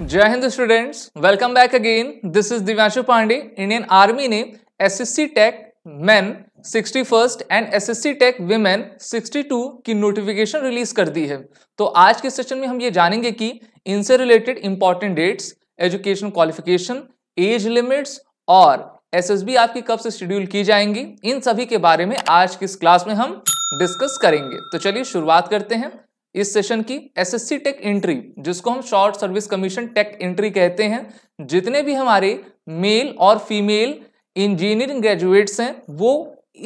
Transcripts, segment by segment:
जय हिंद students welcome back again this is Divyanshu Pandey Indian Army ने SSC tech man first and SSC tech sixty two की notification release कर दी है तो आज के सेशन में हम ये जानेंगे कि इनसे related important dates education qualification age limits और एसएसबी आपकी कब से शेड्यूल की जाएंगी इन सभी के बारे में आज की इस क्लास में हम डिस्कस करेंगे तो चलिए शुरुआत करते हैं इस सेशन की एसएससी टेक एंट्री जिसको हम short service commission tech entry कहते हैं जितने भी हमारे मेल और फीमेल इंजीनियरिंग ग्रेजुएट्स हैं वो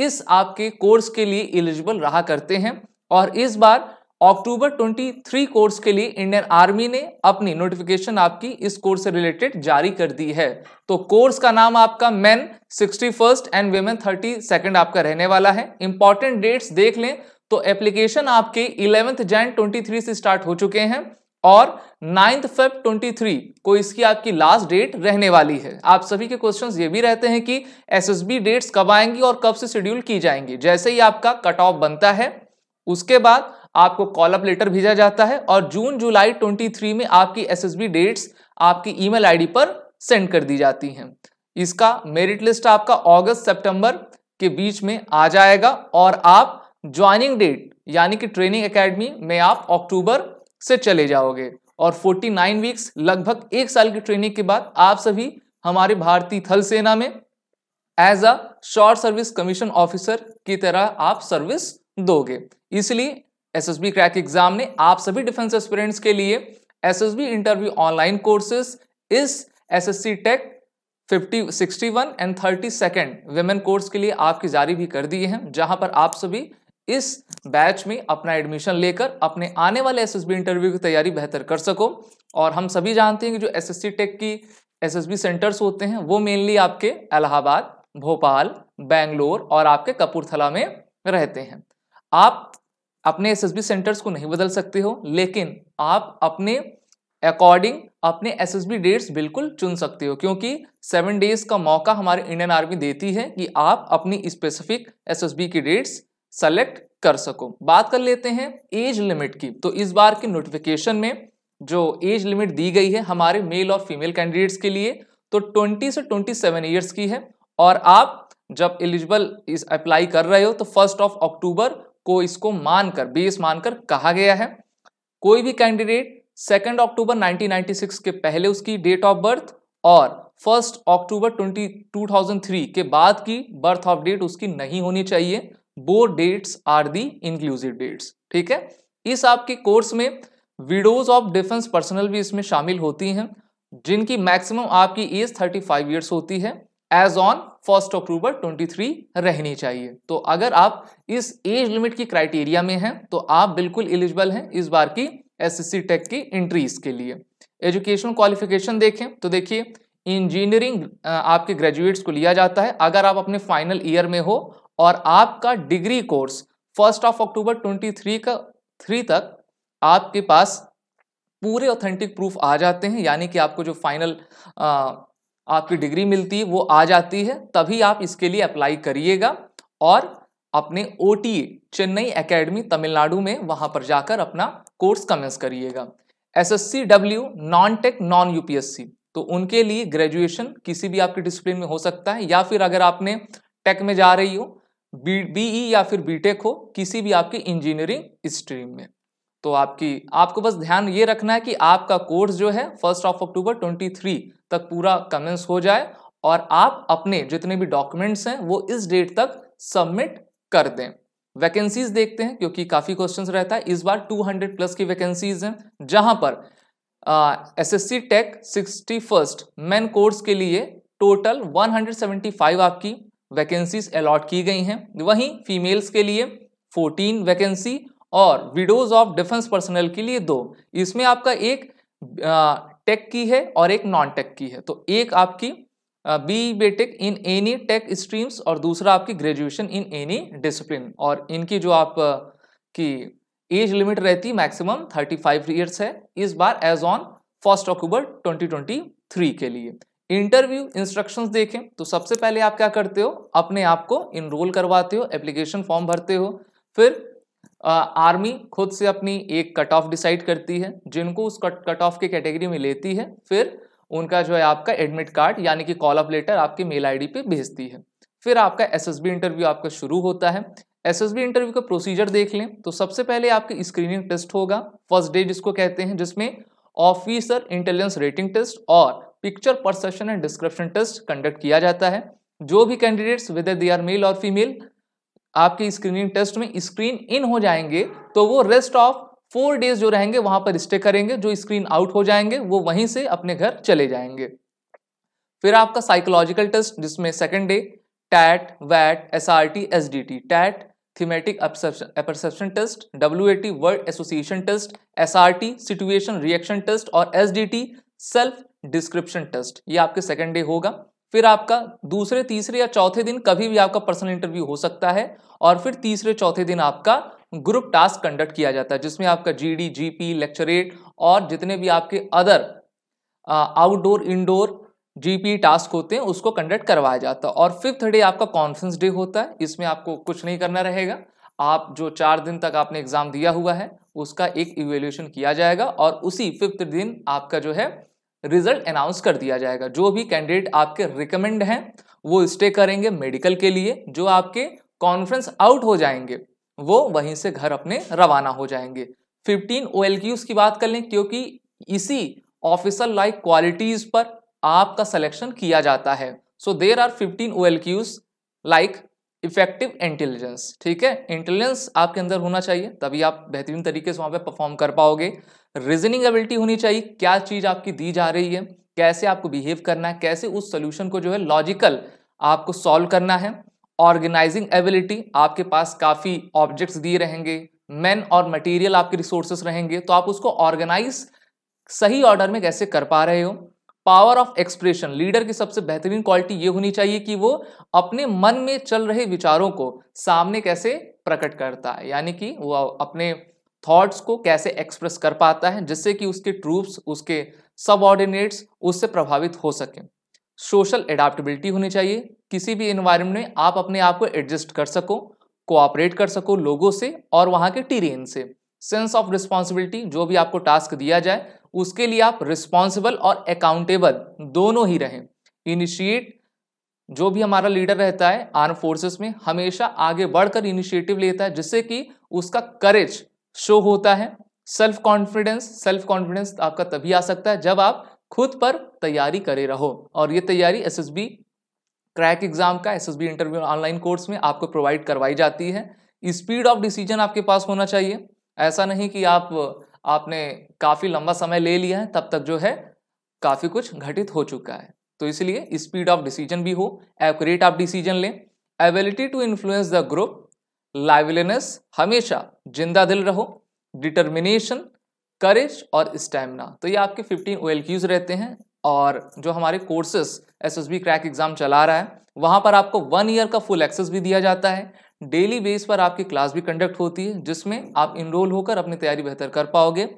इस आपके कोर्स के लिए एलिजिबल रहा करते हैं और इस बार अक्टूबर 23 कोर्स के लिए इंडियन आर्मी ने अपनी नोटिफिकेशन आपकी इस कोर्स से रिलेटेड जारी कर दी है तो कोर्स का नाम आपका man sixty first and women thirty second आपका रहने वाला है इंपॉर्टेंट डेट्स देख लें तो एप्लीकेशन आपके इलेवेंथ जैन 23 से स्टार्ट हो चुके हैं और नाइन्थ फेब 23 को इसकी आपकी लास्ट डेट रहने वाली है आप सभी के क्वेश्चंस ये भी रहते हैं कि एसएसबी डेट्स कब आएंगी और कब से शेड्यूल की जाएंगी जैसे ही आपका कट ऑफ बनता है उसके बाद आपको कॉल अप लेटर भेजा जाता है और जून जुलाई 23 में आपकी एसएसबी डेट्स आपकी ईमेल आईडी पर सेंड कर दी जाती हैं इसका मेरिट लिस्ट आपका अगस्त सेप्टेम्बर के बीच में आ जाएगा और आप ज्वाइनिंग डेट यानी कि ट्रेनिंग एकेडमी में आप अक्टूबर से चले जाओगे और 49 वीक्स लगभग एक साल की ट्रेनिंग के बाद आप सभी हमारे भारतीय थल सेना में as a short service commission officer की तरह आप सर्विस दोगे इसलिए S S B crack exam ने आप सभी डिफेंस एस्पिरेंट्स के लिए S S B interview online courses इस S S C tech fifty sixty one and thirty second women course के लिए आपकी जारी भी कर दिए हैं जहां पर आप सभी इस बैच में अपना एडमिशन लेकर अपने आने वाले एसएसबी इंटरव्यू की तैयारी बेहतर कर सको और हम सभी जानते हैं कि जो एसएससी टेक की एसएसबी सेंटर्स होते हैं वो मेनली आपके इलाहाबाद भोपाल बेंगलोर और आपके कपूरथला में रहते हैं आप अपने एसएसबी सेंटर्स को नहीं बदल सकते हो लेकिन आप अपने अकॉर्डिंग अपने एसएसबी डेट्स बिल्कुल चुन सकते हो क्योंकि सेवन डेज का मौका हमारे इंडियन आर्मी देती है कि आप अपनी स्पेसिफिक एसएसबी की डेट्स सेलेक्ट कर सको बात कर लेते हैं एज लिमिट की तो इस बार की नोटिफिकेशन में जो एज लिमिट दी गई है हमारे मेल और फीमेल कैंडिडेट्स के लिए तो 20 से 27 ईयर्स की है और आप जब एलिजिबल इस अप्लाई कर रहे हो तो फर्स्ट ऑफ अक्टूबर को इसको मानकर बेस मानकर कहा गया है कोई भी कैंडिडेट सेकेंड अक्टूबर 1996 के पहले उसकी डेट ऑफ बर्थ और फर्स्ट अक्टूबर 20, 2003 के बाद की बर्थ ऑफ डेट उसकी नहीं होनी चाहिए वो dates are the inclusive dates ठीक है इस आपके कोर्स में विडोज ऑफ डिफेंस पर्सनल भी इसमें शामिल होती हैं जिनकी मैक्सिमम आपकी एज 35 ईयर्स होती है एज ऑन फर्स्ट अक्टूबर 23 रहनी चाहिए तो अगर आप इस एज लिमिट की क्राइटेरिया में हैं तो आप बिल्कुल एलिजिबल हैं इस बार की एस एस सी टेक की एंट्री के लिए एजुकेशन क्वालिफिकेशन देखें तो देखिए इंजीनियरिंग आपके ग्रेजुएट्स को लिया जाता है अगर आप अपने फाइनल ईयर में हो और आपका degree course first of October twenty three का थ्री तक आपके पास पूरे ऑथेंटिक प्रूफ आ जाते हैं यानी कि आपको जो फाइनल आपकी डिग्री मिलती है वो आ जाती है तभी आप इसके लिए अप्लाई करिएगा और अपने ओ चेन्नई एकेडमी तमिलनाडु में वहाँ पर जाकर अपना कोर्स कमेंस करिएगा S S C W non tech non UPSC तो उनके लिए ग्रेजुएशन किसी भी आपके डिसिप्लिन में हो सकता है या फिर अगर आपने टेक में जा रही हो बी बीई या फिर बीटेक हो किसी भी आपकी इंजीनियरिंग स्ट्रीम में तो आपकी आपको बस ध्यान ये रखना है कि आपका कोर्स जो है फर्स्ट ऑफ अक्टूबर 23 तक पूरा कमेंस हो जाए और आप अपने जितने भी डॉक्यूमेंट्स हैं वो इस डेट तक सबमिट कर दें वैकेंसीज देखते हैं क्योंकि काफ़ी क्वेश्चंस रहता है इस बार 200 प्लस की वैकेंसीज हैं जहां पर S S C tech sixty first man course के लिए टोटल 175 आपकी वैकेंसीज अलॉट की गई हैं वहीं फीमेल्स के लिए 14 वैकेंसी और विडोज ऑफ डिफेंस पर्सनल के लिए दो इसमें आपका एक टेक की है और एक नॉन टेक की है तो एक आपकी बी बेटे इन एनी टेक स्ट्रीम्स और दूसरा आपकी ग्रेजुएशन इन एनी डिसिप्लिन और इनकी जो आप की एज लिमिट रहती मैक्सिमम 35 फाइव ईयर्स है इस बार एज ऑन फर्स्ट अक्टूबर 2023 के लिए इंटरव्यू इंस्ट्रक्शंस देखें तो सबसे पहले आप क्या करते हो अपने आप को इनरोल करवाते हो एप्लीकेशन फॉर्म भरते हो फिर आ, आर्मी खुद से अपनी एक कट ऑफ डिसाइड करती है जिनको उस कट कट ऑफ के कैटेगरी में लेती है फिर उनका जो है आपका एडमिट कार्ड यानी कि कॉल ऑफ लेटर आपकी मेल आईडी पे भेजती है फिर आपका एसएसबी इंटरव्यू आपका शुरू होता है एसएसबी इंटरव्यू का प्रोसीजर देख लें तो सबसे पहले आपकी स्क्रीनिंग टेस्ट होगा फर्स्ट डे जिसको कहते हैं जिसमें ऑफिसर इंटेलिजेंस रेटिंग टेस्ट और picture perception and description test conduct किया जाता है जो भी candidates whether they are male और फीमेल आपके स्क्रीनिंग टेस्ट में स्क्रीन इन हो जाएंगे तो वो रेस्ट ऑफ फोर डेज जो रहेंगे वहां पर स्टे करेंगे जो स्क्रीन आउट हो जाएंगे वो वहीं से अपने घर चले जाएंगे फिर आपका साइकोलॉजिकल टेस्ट जिसमें सेकेंड डे टैट वैट S R T S D T TAT thematic apperception test W A T word association test S R T situation reaction test और S D T self description test ये आपके second day होगा फिर आपका दूसरे तीसरे या चौथे दिन कभी भी आपका पर्सनल इंटरव्यू हो सकता है और फिर तीसरे चौथे दिन आपका ग्रुप टास्क कंडक्ट किया जाता है जिसमें आपका जीडी जीपी लेक्चरेट और जितने भी आपके other outdoor indoor GP task होते हैं उसको कंडक्ट करवाया जाता है और फिफ्थ डे आपका कॉन्फ्रेंस डे होता है इसमें आपको कुछ नहीं करना रहेगा आप जो चार दिन तक आपने एग्जाम दिया हुआ है उसका एक इवेल्यूशन किया जाएगा और उसी फिफ्थ दिन आपका जो है रिजल्ट अनाउंस कर दिया जाएगा जो भी कैंडिडेट आपके रिकमेंड हैं वो स्टे करेंगे मेडिकल के लिए जो आपके कॉन्फ्रेंस आउट हो जाएंगे वो वहीं से घर अपने रवाना हो जाएंगे 15 ओ की बात कर लें क्योंकि इसी ऑफिसर लाइक क्वालिटीज पर आपका सिलेक्शन किया जाता है so there are 15 O like effective intelligence ठीक है इंटेलिजेंस आपके अंदर होना चाहिए तभी आप बेहतरीन तरीके से वहां पे परफॉर्म कर पाओगे रीजनिंग एबिलिटी होनी चाहिए क्या चीज़ आपकी दी जा रही है कैसे आपको बिहेव करना है कैसे उस सोल्यूशन को जो है लॉजिकल आपको सॉल्व करना है ऑर्गेनाइजिंग एबिलिटी आपके पास काफ़ी ऑब्जेक्ट्स दिए रहेंगे मैन और मटेरियल आपके रिसोर्सेस रहेंगे तो आप उसको ऑर्गेनाइज सही ऑर्डर में कैसे कर पा रहे हो पावर ऑफ एक्सप्रेशन लीडर की सबसे बेहतरीन क्वालिटी ये होनी चाहिए कि वो अपने मन में चल रहे विचारों को सामने कैसे प्रकट करता है यानी कि वो अपने थॉट्स को कैसे एक्सप्रेस कर पाता है जिससे कि उसके ट्रूप्स उसके सबऑर्डिनेट्स उससे प्रभावित हो सकें सोशल एडाप्टबिलिटी होनी चाहिए किसी भी इन्वायरमेंट में आप अपने आप को एडजस्ट कर सको कोऑपरेट कर सको लोगों से और वहाँ के टीरियन से सेंस ऑफ रिस्पॉन्सिबिलिटी जो भी आपको टास्क दिया जाए उसके लिए आप रिस्पॉन्सिबल और अकाउंटेबल दोनों ही रहें इनिशिएट जो भी हमारा लीडर रहता है आर्म फोर्सेस में हमेशा आगे बढ़कर इनिशिएटिव लेता है जिससे कि उसका करेज शो होता है सेल्फ कॉन्फिडेंस सेल्फ कॉन्फिडेंस आपका तभी आ सकता है जब आप खुद पर तैयारी करे रहो और ये तैयारी एस क्रैक एग्जाम का एस इंटरव्यू ऑनलाइन कोर्स में आपको प्रोवाइड करवाई जाती है स्पीड ऑफ डिसीजन आपके पास होना चाहिए ऐसा नहीं कि आप आपने काफ़ी लंबा समय ले लिया है तब तक जो है काफ़ी कुछ घटित हो चुका है तो इसलिए स्पीड ऑफ डिसीजन भी हो एक्यूरेट आप डिसीजन लें ability to influence the group liveliness हमेशा जिंदा दिल रहो डिटर्मिनेशन करेज और स्टेमिना तो ये आपके 15 ओ रहते हैं और जो हमारे courses S S B crack exam चला रहा है वहाँ पर आपको वन ईयर का फुल एक्सेस भी दिया जाता है डेली बेस पर आपकी क्लास भी कंडक्ट होती है जिसमें आप इनरोल होकर अपनी तैयारी बेहतर कर पाओगे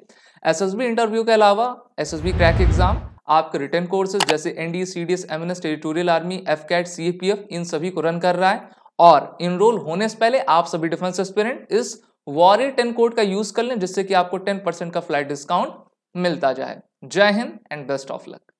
एस एस बी इंटरव्यू के अलावा S S B crack exam आपके रिटर्न कोर्सेज जैसे N D C D S M N S territorial army F CAT C P F इन सभी को रन कर रहा है और इनरोल होने से पहले आप सभी डिफेंस एस्पिरेंट इस वॉरियर टेन कोड का यूज़ कर लें जिससे कि आपको टेन परसेंट का फ्लाइट डिस्काउंट मिलता जाए जय हिंद एंड बेस्ट ऑफ लक